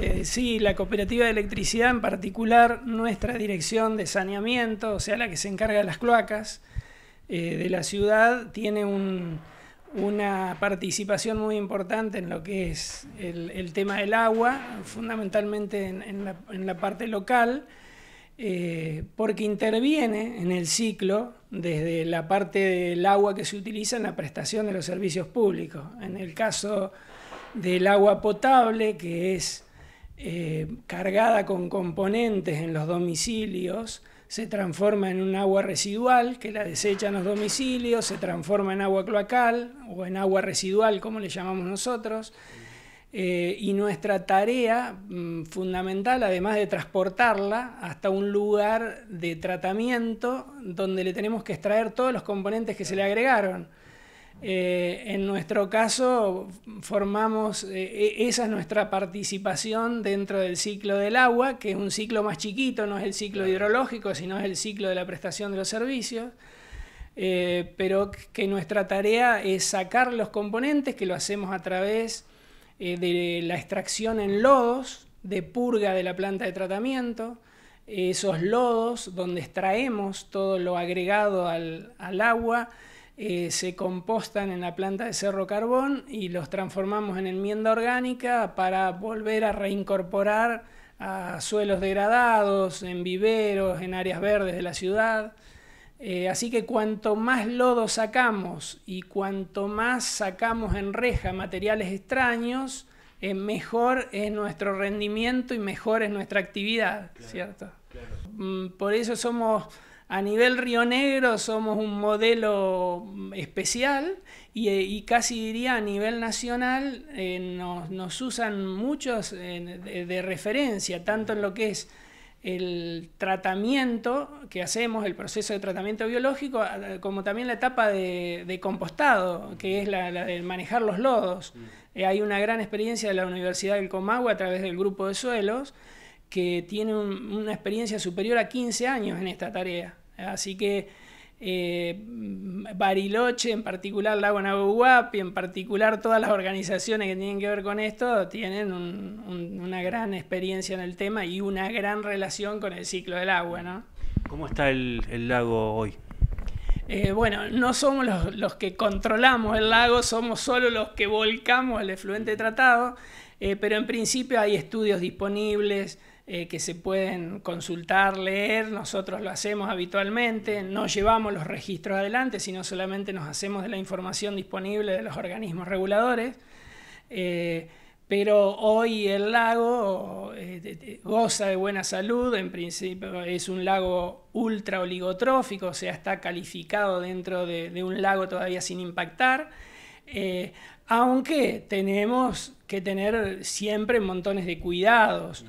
Eh, sí, la cooperativa de electricidad, en particular nuestra dirección de saneamiento, o sea, la que se encarga de las cloacas eh, de la ciudad, tiene una participación muy importante en lo que es el, tema del agua, fundamentalmente en, la, parte local, eh, porque interviene en el ciclo desde la parte del agua que se utiliza en la prestación de los servicios públicos. En el caso del agua potable, que es eh, cargada con componentes en los domicilios, se transforma en un agua residual que la desechan los domicilios, se transforma en agua cloacal o en agua residual, como le llamamos nosotros. Eh, y nuestra tarea mm, fundamental, además de transportarla hasta un lugar de tratamiento donde le tenemos que extraer todos los componentes que se le agregaron. Eh, en nuestro caso, formamos, eh, e-, esa es nuestra participación dentro del ciclo del agua, que es un ciclo más chiquito, no es el ciclo hidrológico, sino es el ciclo de la prestación de los servicios, eh, pero que nuestra tarea es sacar los componentes, que lo hacemos a través de la extracción en lodos, de purga de la planta de tratamiento, esos lodos donde extraemos todo lo agregado al agua, eh, se compostan en la planta de cerro carbón y los transformamos en enmienda orgánica para volver a reincorporar a suelos degradados, en viveros, en áreas verdes de la ciudad. Eh, así que cuanto más lodo sacamos y cuanto más sacamos en reja materiales extraños, eh, mejor es nuestro rendimiento y mejor es nuestra actividad, ¿cierto? Mm, por eso somos a nivel Río Negro somos un modelo mm, especial eh, y, casi diría a nivel nacional eh, nos, usan muchos eh, de, referencia, tanto en lo que es el tratamiento que hacemos, el proceso de tratamiento biológico, como también la etapa de, compostado, que es la, de manejar los lodos. Mm. hay una gran experiencia de la Universidad del Comagua a través del grupo de suelos que tiene una experiencia superior a 15 años en esta tarea. Así que eh, Bariloche, en particular Lago y en particular todas las organizaciones que tienen que ver con esto, tienen una gran experiencia en el tema y una gran relación con el ciclo del agua. ¿Cómo está el, lago hoy? Eh, bueno, no somos los, que controlamos el lago, somos solo los que volcamos el efluente tratado, eh, pero en principio hay estudios disponibles, eh, que se pueden consultar, leer, nosotros lo hacemos habitualmente, no llevamos los registros adelante, sino solamente nos hacemos de la información disponible de los organismos reguladores. Eh, pero hoy el lago eh, goza de buena salud, en principio es un lago ultra oligotrófico, o sea, está calificado dentro de un lago todavía sin impactar, aunque tenemos que tener siempre montones de cuidados.